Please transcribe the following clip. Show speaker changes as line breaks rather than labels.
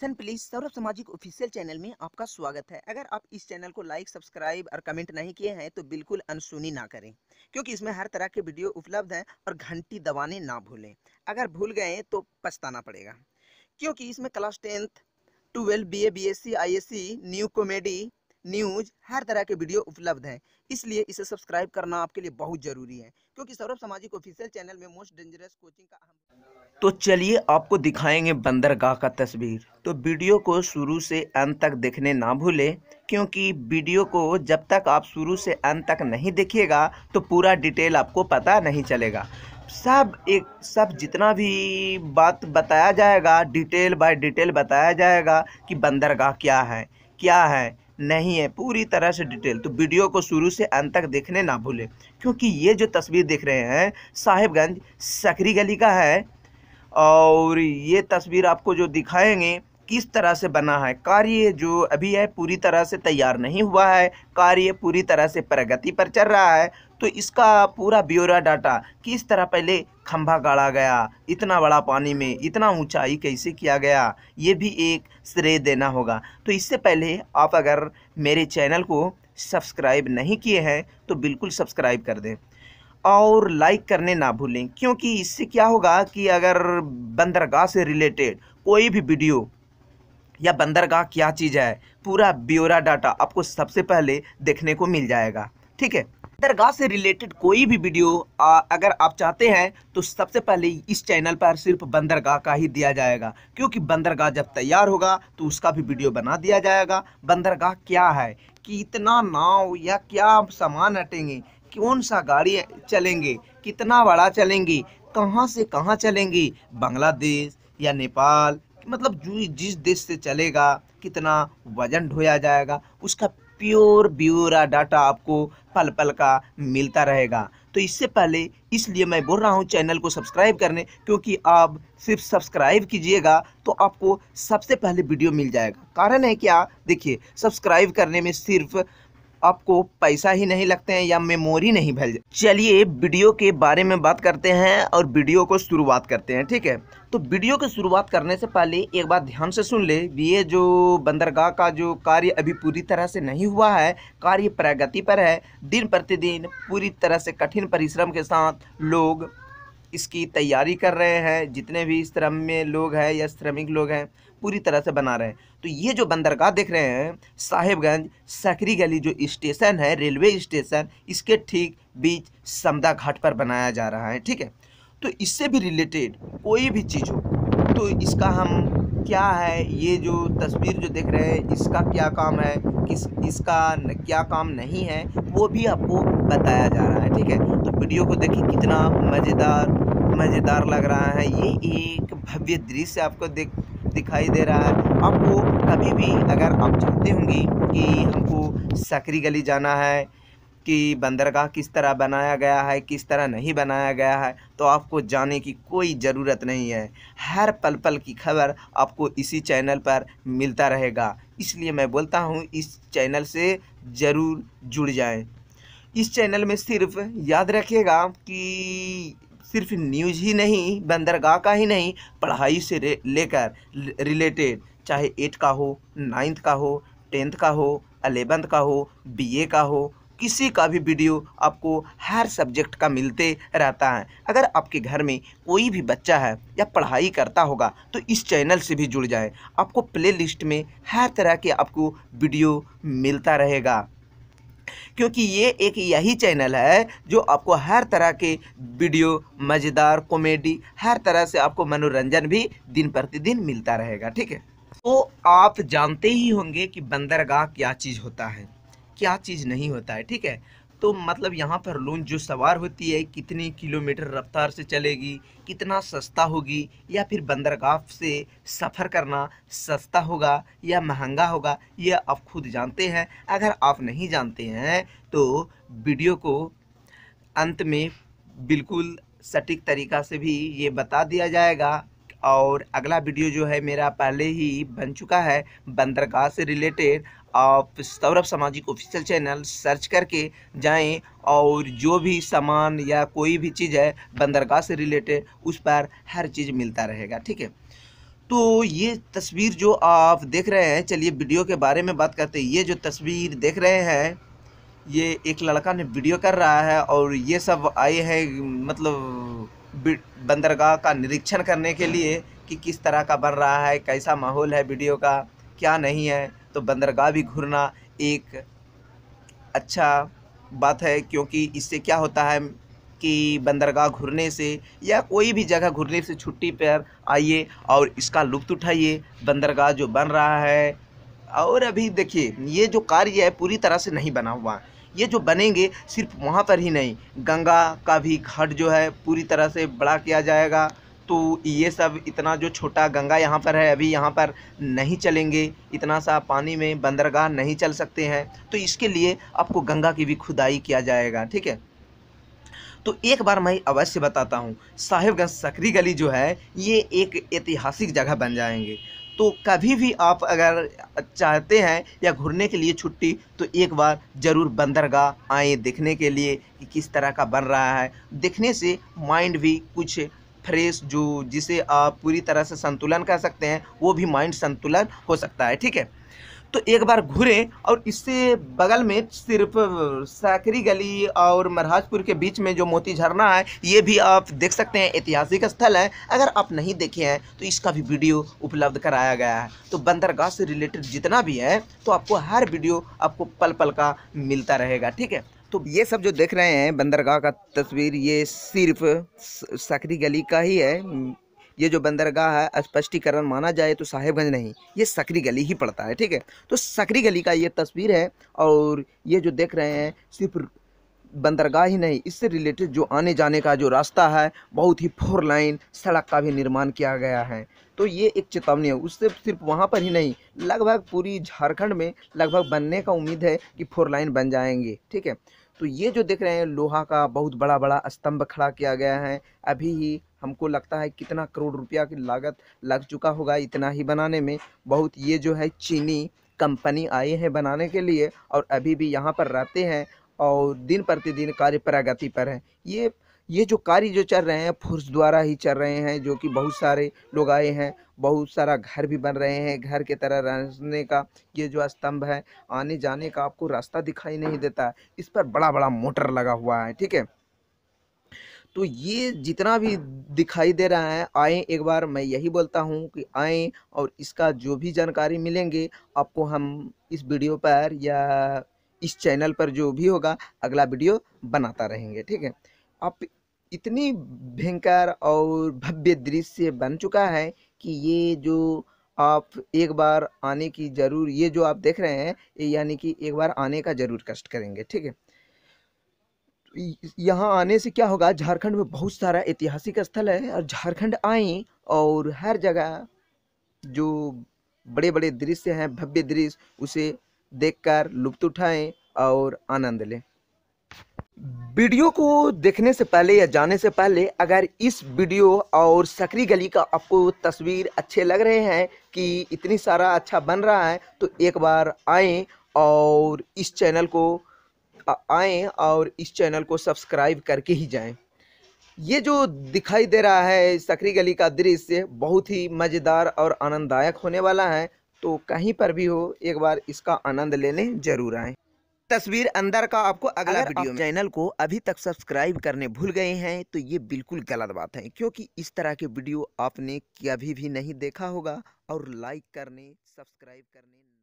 सन please Saurabh सामाजिक official channel में आपका स्वागत है अगर आप इस चैनल को लाइक सब्सक्राइब और कमेंट नहीं किए हैं तो बिल्कुल अनसुनी ना करें क्योंकि इसमें हर तरह के वीडियो उपलब्ध हैं और घंटी दबाने ना भूलें अगर भूल गए तो पछताना पड़ेगा क्योंकि इसमें class tenth twelve B A B S C I S C new comedy news हर तरह के वीडियो उपलब्ध हैं इसलिए इसे सब्सक्राइब करना आपके लिए बहुत जरूरी है क्योंकि सौरभ सामाजिक ऑफिशियल चैनल में मोस्ट डेंजरस कोचिंग का अहम तो चलिए आपको दिखाएंगे बंदरगाह का तस्वीर तो वीडियो को शुरू से अंत तक देखने ना भूलें क्योंकि वीडियो को जब तक आप शुरू से अंत तक नहीं देखिएगा तो पूरा डिटेल आपको पता नहीं चलेगा सब एक सब जितना भी बात बताया जाएगा डिटेल बाय डिटेल बताया जाएगा कि बंदरगाह क्या है क्या है नहीं है पूरी तरह से डिटेल तो वीडियो को शुरू से अंत तक देखने ना भूलें क्योंकि ये जो तस्वीर देख रहे हैं साहिबगंज सकरी गली का है और ये तस्वीर आपको जो दिखाएंगे किस तरह से बना है कार्य जो अभी है पूरी तरह से तैयार नहीं हुआ है कार्य पूरी तरह से प्रगति पर चल रहा है तो इसका पूरा ब्यौरा डाटा किस तरह पहले खंभा गाड़ा गया इतना बड़ा पानी में इतना ऊंचाई कैसे किया गया ये भी एक श्रेय देना होगा तो इससे पहले आप अगर मेरे चैनल को सब्सक्राइब नहीं किए हैं तो बिल्कुल सब्सक्राइब कर दें और लाइक करने ना भूलें क्योंकि इससे क्या होगा कि अगर बंदरगाह से रिलेटेड कोई भी वीडियो या बंदरगाह क्या चीज़ है पूरा ब्योरा डाटा आपको सबसे पहले देखने को मिल जाएगा ठीक है बंदरगाह से रिलेटेड कोई भी वीडियो अगर आप चाहते हैं तो सबसे पहले इस चैनल पर सिर्फ बंदरगाह का ही दिया जाएगा क्योंकि बंदरगाह जब तैयार होगा तो उसका भी वीडियो बना दिया जाएगा बंदरगाह क्या है कितना नाव या क्या सामान हटेंगे कौन सा गाड़ी चलेंगे कितना बड़ा चलेंगी कहाँ से कहाँ चलेंगी बांग्लादेश या नेपाल मतलब जो जिस देश से चलेगा कितना वजन ढोया जाएगा उसका प्योर ब्यूरा डाटा आपको पल पल का मिलता रहेगा तो इससे पहले इसलिए मैं बोल रहा हूँ चैनल को सब्सक्राइब करने क्योंकि आप सिर्फ सब्सक्राइब कीजिएगा तो आपको सबसे पहले वीडियो मिल जाएगा कारण है क्या देखिए सब्सक्राइब करने में सिर्फ आपको पैसा ही नहीं लगते हैं या मेमोरी नहीं भर चलिए वीडियो के बारे में बात करते हैं और वीडियो को शुरुआत करते हैं ठीक है तो वीडियो की शुरुआत करने से पहले एक बार ध्यान से सुन ले ये जो बंदरगाह का जो कार्य अभी पूरी तरह से नहीं हुआ है कार्य प्रगति पर है दिन प्रतिदिन पूरी तरह से कठिन परिश्रम के साथ लोग इसकी तैयारी कर रहे हैं जितने भी श्रम में लोग हैं या श्रमिक लोग हैं पूरी तरह से बना रहे हैं तो ये जो बंदरगाह देख रहे हैं साहिबगंज सकरी गली जो स्टेशन है रेलवे स्टेशन इसके ठीक बीच समदा घाट पर बनाया जा रहा है ठीक है तो इससे भी रिलेटेड कोई भी चीज़ हो तो इसका हम क्या है ये जो तस्वीर जो देख रहे हैं इसका क्या काम है किस इसका क्या काम नहीं है वो भी आपको बताया जा रहा है ठीक है तो वीडियो को देखिए कितना मज़ेदार मज़ेदार लग रहा है ये एक भव्य दृश्य आपको देख दिखाई दे रहा है आपको कभी भी अगर आप चाहते होंगे कि हमको सकरी गली जाना है कि बंदरगाह किस तरह बनाया गया है किस तरह नहीं बनाया गया है तो आपको जाने की कोई ज़रूरत नहीं है हर पल पल की खबर आपको इसी चैनल पर मिलता रहेगा इसलिए मैं बोलता हूँ इस चैनल से ज़रूर जुड़ जाएँ इस चैनल में सिर्फ याद रखिएगा कि सिर्फ न्यूज़ ही नहीं बंदरगाह का ही नहीं पढ़ाई से लेकर रिलेटेड चाहे एट का हो नाइन्थ का हो टेंथ का हो अलेवेंथ का हो बीए का हो किसी का भी वीडियो आपको हर सब्जेक्ट का मिलते रहता है अगर आपके घर में कोई भी बच्चा है या पढ़ाई करता होगा तो इस चैनल से भी जुड़ जाए आपको प्लेलिस्ट में हर तरह के आपको वीडियो मिलता रहेगा क्योंकि ये एक यही चैनल है जो आपको हर तरह के वीडियो मज़ेदार कॉमेडी हर तरह से आपको मनोरंजन भी दिन प्रतिदिन मिलता रहेगा ठीक है तो आप जानते ही होंगे कि बंदरगाह क्या चीज़ होता है क्या चीज़ नहीं होता है ठीक है तो मतलब यहाँ पर लोन जो सवार होती है कितने किलोमीटर रफ्तार से चलेगी कितना सस्ता होगी या फिर बंदरगाह से सफ़र करना सस्ता होगा या महंगा होगा यह आप खुद जानते हैं अगर आप नहीं जानते हैं तो वीडियो को अंत में बिल्कुल सटीक तरीक़ा से भी ये बता दिया जाएगा और अगला वीडियो जो है मेरा पहले ही बन चुका है बंदरगाह से रिलेटेड आप सौरभ सामाजिक ऑफिशियल चैनल सर्च करके जाएं और जो भी सामान या कोई भी चीज़ है बंदरगाह से रिलेटेड उस पर हर चीज़ मिलता रहेगा ठीक है तो ये तस्वीर जो आप देख रहे हैं चलिए वीडियो के बारे में बात करते हैं ये जो तस्वीर देख रहे हैं ये एक लड़का ने वीडियो कर रहा है और ये सब आए हैं मतलब बंदरगाह का निरीक्षण करने के लिए कि किस तरह का बन रहा है कैसा माहौल है वीडियो का क्या नहीं है तो बंदरगाह भी घूरना एक अच्छा बात है क्योंकि इससे क्या होता है कि बंदरगाह घूरने से या कोई भी जगह घूरने से छुट्टी पर आइए और इसका लुत्फ़ उठाइए बंदरगाह जो बन रहा है और अभी देखिए ये जो कार्य है पूरी तरह से नहीं बना हुआ ये जो बनेंगे सिर्फ वहाँ पर ही नहीं गंगा का भी घाट जो है पूरी तरह से बड़ा किया जाएगा तो ये सब इतना जो छोटा गंगा यहाँ पर है अभी यहाँ पर नहीं चलेंगे इतना सा पानी में बंदरगाह नहीं चल सकते हैं तो इसके लिए आपको गंगा की भी खुदाई किया जाएगा ठीक है तो एक बार मैं अवश्य बताता हूँ साहिबगंज सकरी गली जो है ये एक ऐतिहासिक जगह बन जाएंगे तो कभी भी आप अगर चाहते हैं या घूरने के लिए छुट्टी तो एक बार ज़रूर बंदरगाह आए देखने के लिए कि किस तरह का बन रहा है देखने से माइंड भी कुछ फ्रेश जो जिसे आप पूरी तरह से संतुलन कह सकते हैं वो भी माइंड संतुलन हो सकता है ठीक है तो एक बार घूरें और इससे बगल में सिर्फ साकरी गली और महाराजपुर के बीच में जो मोती झरना है ये भी आप देख सकते हैं ऐतिहासिक स्थल है अगर आप नहीं देखे हैं तो इसका भी वीडियो उपलब्ध कराया गया है तो बंदरगाह से रिलेटेड जितना भी है तो आपको हर वीडियो आपको पल पल का मिलता रहेगा ठीक है तो ये सब जो देख रहे हैं बंदरगाह का तस्वीर ये सिर्फ सकरी गली का ही है ये जो बंदरगाह है स्पष्टीकरण माना जाए तो साहेबगंज नहीं ये सकरी गली ही पड़ता है ठीक है तो सकरी गली का ये तस्वीर है और ये जो देख रहे हैं सिर्फ बंदरगाह ही नहीं इससे रिलेटेड जो आने जाने का जो रास्ता है बहुत ही फोर लाइन सड़क का भी निर्माण किया गया है तो ये एक चेतावनी है उससे सिर्फ वहाँ पर ही नहीं लगभग पूरी झारखंड में लगभग बनने का उम्मीद है कि फोर लाइन बन जाएंगे ठीक है तो ये जो देख रहे हैं लोहा का बहुत बड़ा बड़ा स्तंभ खड़ा किया गया है अभी ही हमको लगता है कितना करोड़ रुपया की लागत लग चुका होगा इतना ही बनाने में बहुत ये जो है चीनी कंपनी आए हैं बनाने के लिए और अभी भी यहाँ पर रहते हैं और दिन प्रतिदिन कार्य प्रगति पर है ये ये जो कार्य जो चल रहे हैं फुर्स द्वारा ही चल रहे हैं जो कि बहुत सारे लोग आए हैं बहुत सारा घर भी बन रहे हैं घर के तरह रहने का ये जो स्तंभ है आने जाने का आपको रास्ता दिखाई नहीं देता है इस पर बड़ा बड़ा मोटर लगा हुआ है ठीक है तो ये जितना भी दिखाई दे रहा है आए एक बार मैं यही बोलता हूँ कि आए और इसका जो भी जानकारी मिलेंगे आपको हम इस वीडियो पर या इस चैनल पर जो भी होगा अगला वीडियो बनाता रहेंगे ठीक है आप इतनी भयंकर और भव्य दृश्य बन चुका है कि ये जो आप एक बार आने की ज़रूर ये जो आप देख रहे हैं ये यानी कि एक बार आने का ज़रूर कष्ट करेंगे ठीक है यहाँ आने से क्या होगा झारखंड में बहुत सारा ऐतिहासिक स्थल है और झारखंड आए और हर जगह जो बड़े बड़े दृश्य हैं भव्य दृश्य उसे देखकर लुप्त उठाएं और आनंद लें वीडियो को देखने से पहले या जाने से पहले अगर इस वीडियो और सकरी गली का आपको तस्वीर अच्छे लग रहे हैं कि इतनी सारा अच्छा बन रहा है तो एक बार आए और इस चैनल को आए और इस चैनल को सब्सक्राइब करके ही जाएं ये जो दिखाई दे रहा है सकरी गली का दृश्य बहुत ही मज़ेदार और आनंददायक होने वाला है तो कहीं पर भी हो एक बार इसका आनंद लेने जरूर आए तस्वीर अंदर का आपको अगला अगर वीडियो आप चैनल को अभी तक सब्सक्राइब करने भूल गए हैं तो ये बिल्कुल गलत बात है क्योंकि इस तरह के वीडियो आपने कभी भी नहीं देखा होगा और लाइक करने सब्सक्राइब करने